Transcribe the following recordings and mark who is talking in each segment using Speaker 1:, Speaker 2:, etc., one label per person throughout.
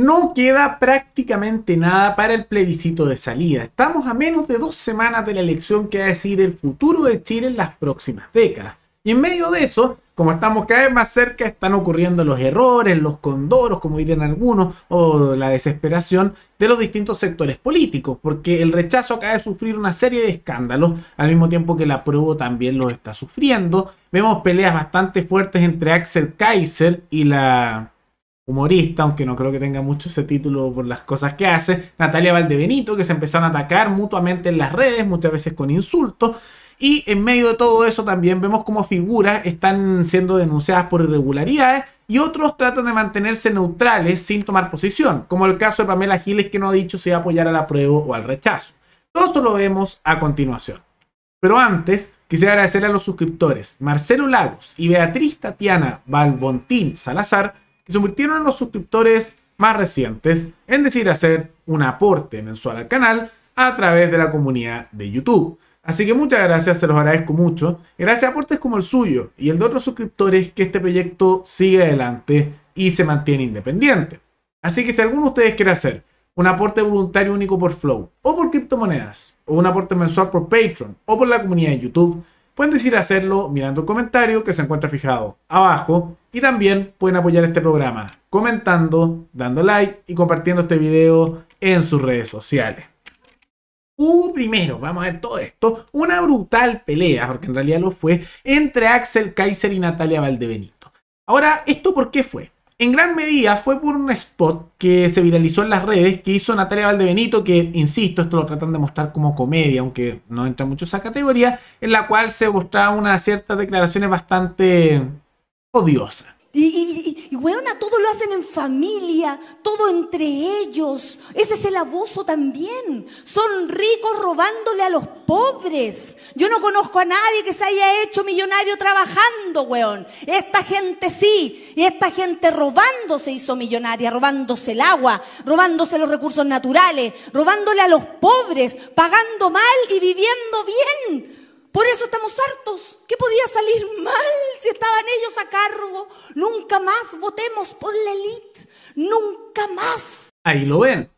Speaker 1: No queda prácticamente nada para el plebiscito de salida. Estamos a menos de dos semanas de la elección que va a decidir el futuro de Chile en las próximas décadas. Y en medio de eso, como estamos cada vez más cerca, están ocurriendo los errores, los condoros, como dirían algunos, o la desesperación de los distintos sectores políticos, porque el rechazo acaba de sufrir una serie de escándalos, al mismo tiempo que la apruebo también lo está sufriendo. Vemos peleas bastante fuertes entre Axel Kaiser y la humorista, aunque no creo que tenga mucho ese título por las cosas que hace, Natalia Valdebenito, que se empezaron a atacar mutuamente en las redes, muchas veces con insultos. Y en medio de todo eso también vemos como figuras están siendo denunciadas por irregularidades y otros tratan de mantenerse neutrales sin tomar posición, como el caso de Pamela Giles que no ha dicho si va a apoyar al apruebo o al rechazo. Todo esto lo vemos a continuación. Pero antes, quisiera agradecer a los suscriptores Marcelo Lagos y Beatriz Tatiana Valbontín Salazar se convirtieron los suscriptores más recientes en decir hacer un aporte mensual al canal a través de la comunidad de YouTube. Así que muchas gracias, se los agradezco mucho. Gracias a aportes como el suyo y el de otros suscriptores que este proyecto sigue adelante y se mantiene independiente. Así que si alguno de ustedes quiere hacer un aporte voluntario único por Flow o por criptomonedas o un aporte mensual por Patreon o por la comunidad de YouTube, Pueden decidir hacerlo mirando el comentario que se encuentra fijado abajo y también pueden apoyar este programa comentando, dando like y compartiendo este video en sus redes sociales. Hubo uh, primero, vamos a ver todo esto, una brutal pelea, porque en realidad lo fue, entre Axel Kaiser y Natalia Valdebenito. Ahora, ¿esto por qué fue? En gran medida fue por un spot que se viralizó en las redes que hizo Natalia Valdebenito, que, insisto, esto lo tratan de mostrar como comedia, aunque no entra mucho esa categoría, en la cual se mostraban unas ciertas declaraciones bastante odiosas. y, a todo lo hacen en familia, todo entre ellos. Ese es el abuso también. Son ricos robándole a los pobres. Yo no conozco a nadie que se haya hecho millonario trabajando, weón. Esta gente sí, y esta gente robándose hizo millonaria, robándose el agua, robándose los recursos naturales, robándole a los pobres, pagando mal y viviendo bien. Por eso estamos hartos. ¿Qué podía salir mal si estaban ellos a cargo? Nunca más votemos por la élite. Nunca más. Ahí lo ven.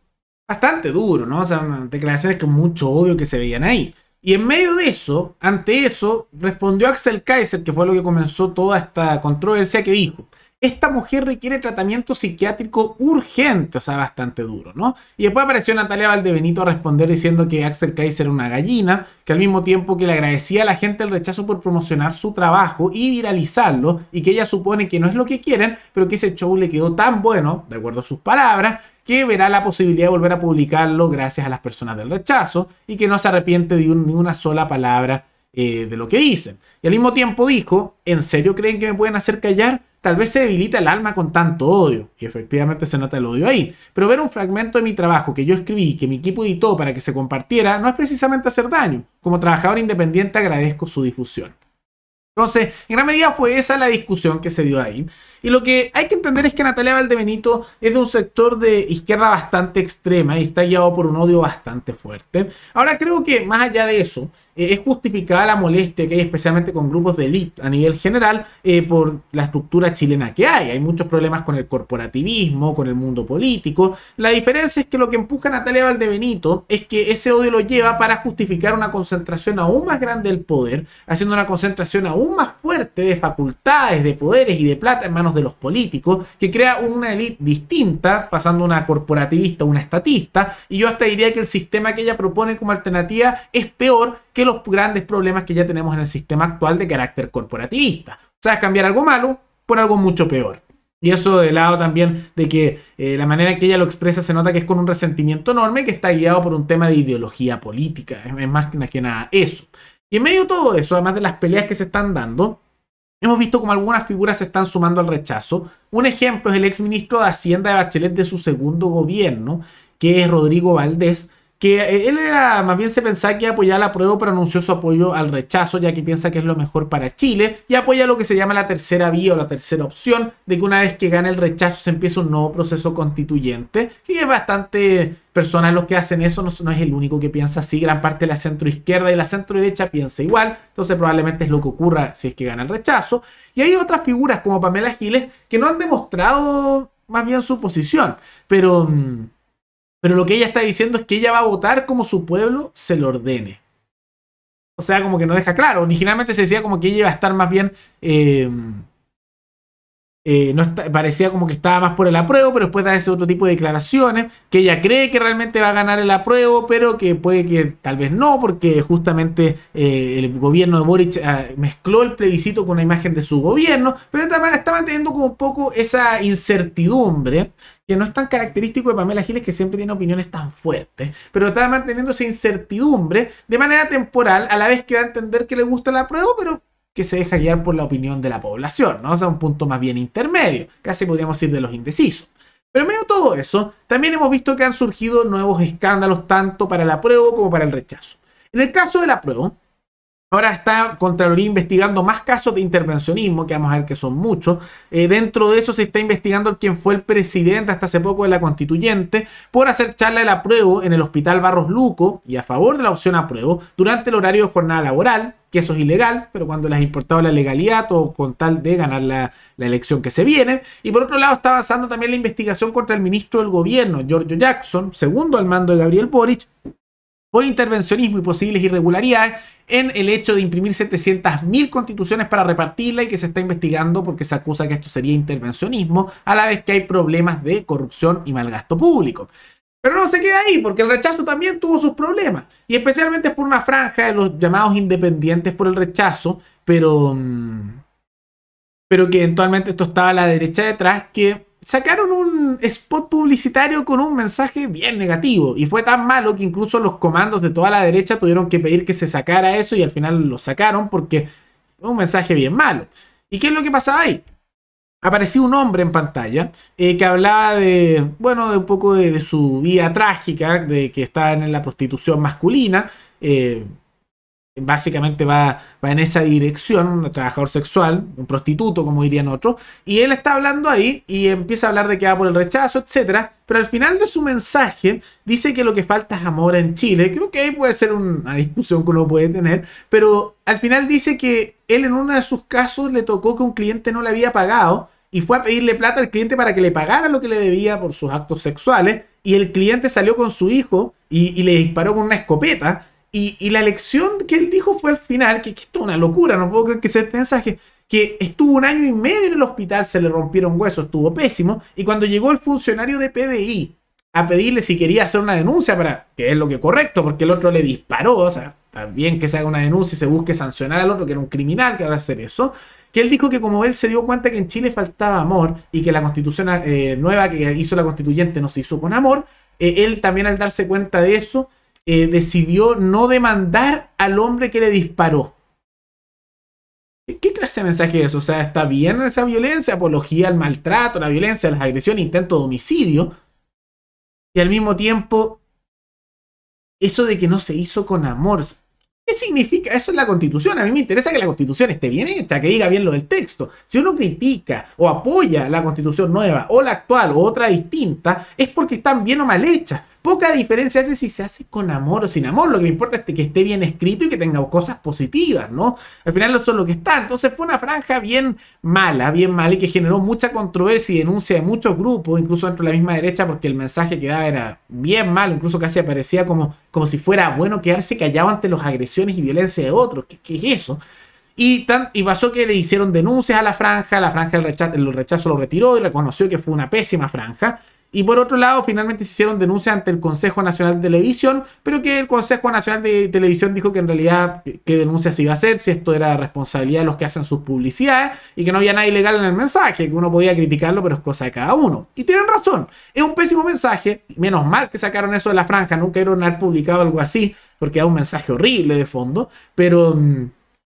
Speaker 1: Bastante duro, ¿no? O sea, declaraciones con mucho odio que se veían ahí. Y en medio de eso, ante eso, respondió Axel Kaiser, que fue lo que comenzó toda esta controversia, que dijo, esta mujer requiere tratamiento psiquiátrico urgente, o sea, bastante duro, ¿no? Y después apareció Natalia Valdebenito a responder diciendo que Axel Kaiser era una gallina, que al mismo tiempo que le agradecía a la gente el rechazo por promocionar su trabajo y viralizarlo, y que ella supone que no es lo que quieren, pero que ese show le quedó tan bueno, de acuerdo a sus palabras, que verá la posibilidad de volver a publicarlo gracias a las personas del rechazo y que no se arrepiente de ni una sola palabra eh, de lo que dicen. Y al mismo tiempo dijo, ¿en serio creen que me pueden hacer callar? Tal vez se debilita el alma con tanto odio. Y efectivamente se nota el odio ahí. Pero ver un fragmento de mi trabajo que yo escribí, que mi equipo editó para que se compartiera, no es precisamente hacer daño. Como trabajador independiente agradezco su difusión. Entonces, en gran medida fue esa la discusión que se dio ahí. Y lo que hay que entender es que Natalia Valdebenito es de un sector de izquierda bastante extrema y está guiado por un odio bastante fuerte. Ahora creo que más allá de eso, eh, es justificada la molestia que hay especialmente con grupos de élite a nivel general eh, por la estructura chilena que hay. Hay muchos problemas con el corporativismo, con el mundo político. La diferencia es que lo que empuja a Natalia Valdebenito es que ese odio lo lleva para justificar una concentración aún más grande del poder, haciendo una concentración aún más fuerte de facultades, de poderes y de plata en manos de los políticos, que crea una élite distinta, pasando una corporativista a una estatista, y yo hasta diría que el sistema que ella propone como alternativa es peor que los grandes problemas que ya tenemos en el sistema actual de carácter corporativista. O sea, cambiar algo malo por algo mucho peor. Y eso de lado también de que eh, la manera en que ella lo expresa se nota que es con un resentimiento enorme que está guiado por un tema de ideología política. Es, más que nada eso. Y en medio de todo eso, además de las peleas que se están dando, Hemos visto como algunas figuras se están sumando al rechazo. Un ejemplo es el exministro de Hacienda de Bachelet de su segundo gobierno, que es Rodrigo Valdés, que eh, él era, más bien se pensaba que apoyar la prueba, pero anunció su apoyo al rechazo, ya que piensa que es lo mejor para Chile, y apoya lo que se llama la tercera vía o la tercera opción, de que una vez que gane el rechazo se empiece un nuevo proceso constituyente, y es bastante personas los que hacen eso, no, es el único que piensa así, gran parte de la centro izquierda y la centro derecha piensa igual, entonces probablemente es lo que ocurra si es que gana el rechazo, y hay otras figuras como Pamela Giles que no han demostrado más bien su posición, pero... Mm, pero lo que ella está diciendo es que ella va a votar como su pueblo se lo ordene. O sea, como que no deja claro. Originalmente se decía como que ella iba a estar más bien... Eh, eh, parecía como que estaba más por el apruebo, pero después da ese otro tipo de declaraciones, que ella cree que realmente va a ganar el apruebo, pero que puede que tal vez no, porque justamente eh, el gobierno de Boric ah, mezcló el plebiscito con la imagen de su gobierno, pero está está manteniendo como un poco esa incertidumbre que no es tan característico de Pamela Giles, que siempre tiene opiniones tan fuertes, pero está manteniendo esa incertidumbre de manera temporal, a la vez que va a entender que le gusta el apruebo pero que se deja guiar por la opinión de la población, ¿no? O sea, un punto más bien intermedio, casi podríamos ir de los indecisos. Pero en medio de todo eso, también hemos visto que han surgido nuevos escándalos tanto para la apruebo como para el rechazo. En el caso del apruebo, Ahora está Contraloría investigando más casos de intervencionismo, que vamos a ver que son muchos. Eh, dentro de eso se está investigando quién fue el presidente hasta hace poco de la constituyente por hacer charla de la prueba en el hospital Barros Luco y a favor de la opción a prueba durante el horario de jornada laboral, que eso es ilegal, pero cuando les ha importado la legalidad o con tal de ganar la, la, elección que se viene. Y por otro lado está avanzando también la investigación contra el ministro del gobierno, Giorgio Jackson, segundo al mando de Gabriel Boric, por intervencionismo y posibles irregularidades en el hecho de imprimir 700.000 constituciones para repartirla y que se está investigando porque se acusa que esto sería intervencionismo, a la vez que hay problemas de corrupción y malgasto público. Pero no se queda ahí, porque el rechazo también tuvo sus problemas, y especialmente por una franja de los llamados independientes por el rechazo, pero, mm, pero que eventualmente esto estaba a la derecha detrás, que sacaron un spot publicitario con un mensaje bien negativo y fue tan malo que incluso los comandos de toda la derecha tuvieron que pedir que se sacara eso y al final lo sacaron porque fue un mensaje bien malo. ¿Y qué es lo que pasaba ahí? Apareció un hombre en pantalla eh, que hablaba de, bueno, de un poco de, su vida trágica, de que estaba en la prostitución masculina. Eh, básicamente va, va en esa dirección, un trabajador sexual, un prostituto, como dirían otros, y él está hablando ahí y empieza a hablar de que va por el rechazo, etc. Pero al final de su mensaje dice que lo que falta es amor en Chile, que ok, puede ser una discusión que uno puede tener, pero al final dice que él en uno de sus casos le tocó que un cliente no le había pagado y fue a pedirle plata al cliente para que le pagara lo que le debía por sus actos sexuales y el cliente salió con su hijo y le disparó con una escopeta y, la lección que él dijo fue al final, que, esto es una locura, no puedo creer que sea este mensaje, que estuvo un año y medio en el hospital, se le rompieron huesos, estuvo pésimo, y cuando llegó el funcionario de PBI a pedirle si quería hacer una denuncia, para que es lo que es correcto, porque el otro le disparó, o sea, también que se haga una denuncia y se busque sancionar al otro, que era un criminal que va a hacer eso, que él dijo que como él se dio cuenta que en Chile faltaba amor y que la constitución eh, nueva que hizo la constituyente no se hizo con amor, eh, él también al darse cuenta de eso eh, decidió no demandar al hombre que le disparó. ¿Qué clase de mensaje es? O sea, está bien esa violencia, apología al maltrato, la violencia, las agresiones, intento de homicidio. Y al mismo tiempo, eso de que no se hizo con amor. ¿Qué significa? Eso es la constitución. A mí me interesa que la constitución esté bien hecha, que diga bien lo del texto. Si uno critica o apoya la constitución nueva o la actual o otra distinta, es porque están bien o mal hechas. Poca diferencia hace si se hace con amor o sin amor. Lo que me importa es que esté bien escrito y que tenga cosas positivas, ¿no? Al final son lo que está. Entonces fue una franja bien mala, bien mala y que generó mucha controversia y denuncia de muchos grupos, incluso dentro de la misma derecha, porque el mensaje que daba era bien malo, incluso casi aparecía como, como si fuera bueno quedarse callado ante las agresiones y violencia de otros. ¿Qué, es eso? Y, tan, y, pasó que le hicieron denuncias a la franja, la franja el rechazo lo retiró y reconoció que fue una pésima franja. Y por otro lado, finalmente se hicieron denuncias ante el Consejo Nacional de Televisión, pero que el Consejo Nacional de Televisión dijo que en realidad qué denuncias iba a hacer, si esto era responsabilidad de los que hacen sus publicidades y que no había nada ilegal en el mensaje, que uno podía criticarlo, pero es cosa de cada uno. Y tienen razón, es un pésimo mensaje, menos mal que sacaron eso de la franja, nunca a haber publicado algo así, porque era un mensaje horrible de fondo, pero... Mm,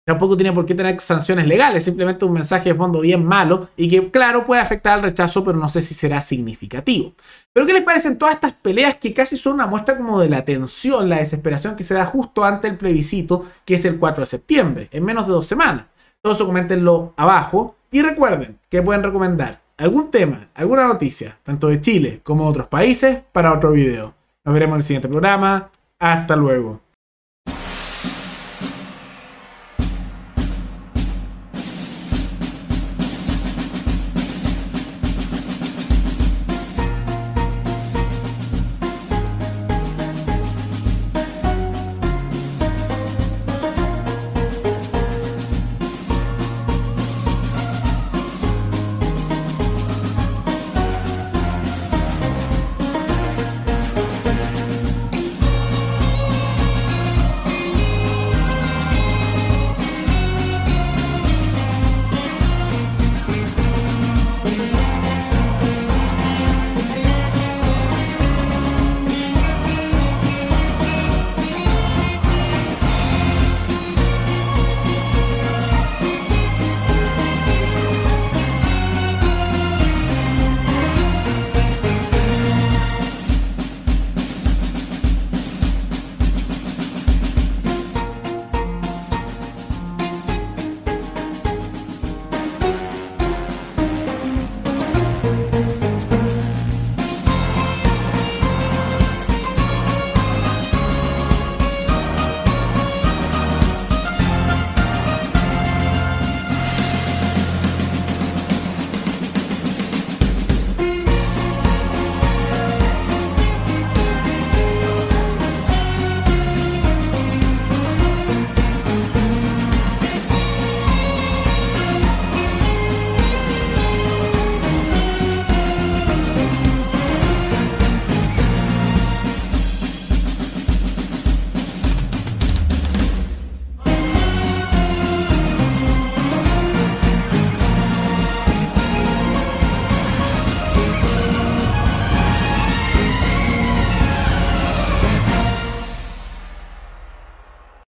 Speaker 1: Tampoco tiene por qué tener sanciones legales, simplemente un mensaje de fondo bien malo y que, claro, puede afectar al rechazo, pero no sé si será significativo. Pero, ¿qué les parecen todas estas peleas que casi son una muestra como de la tensión, la desesperación que se da justo antes del plebiscito, que es el 4 de septiembre, en menos de dos semanas? Todo eso coméntenlo abajo y recuerden que pueden recomendar algún tema, alguna noticia, tanto de Chile como de otros países, para otro video. Nos veremos en el siguiente programa. Hasta luego.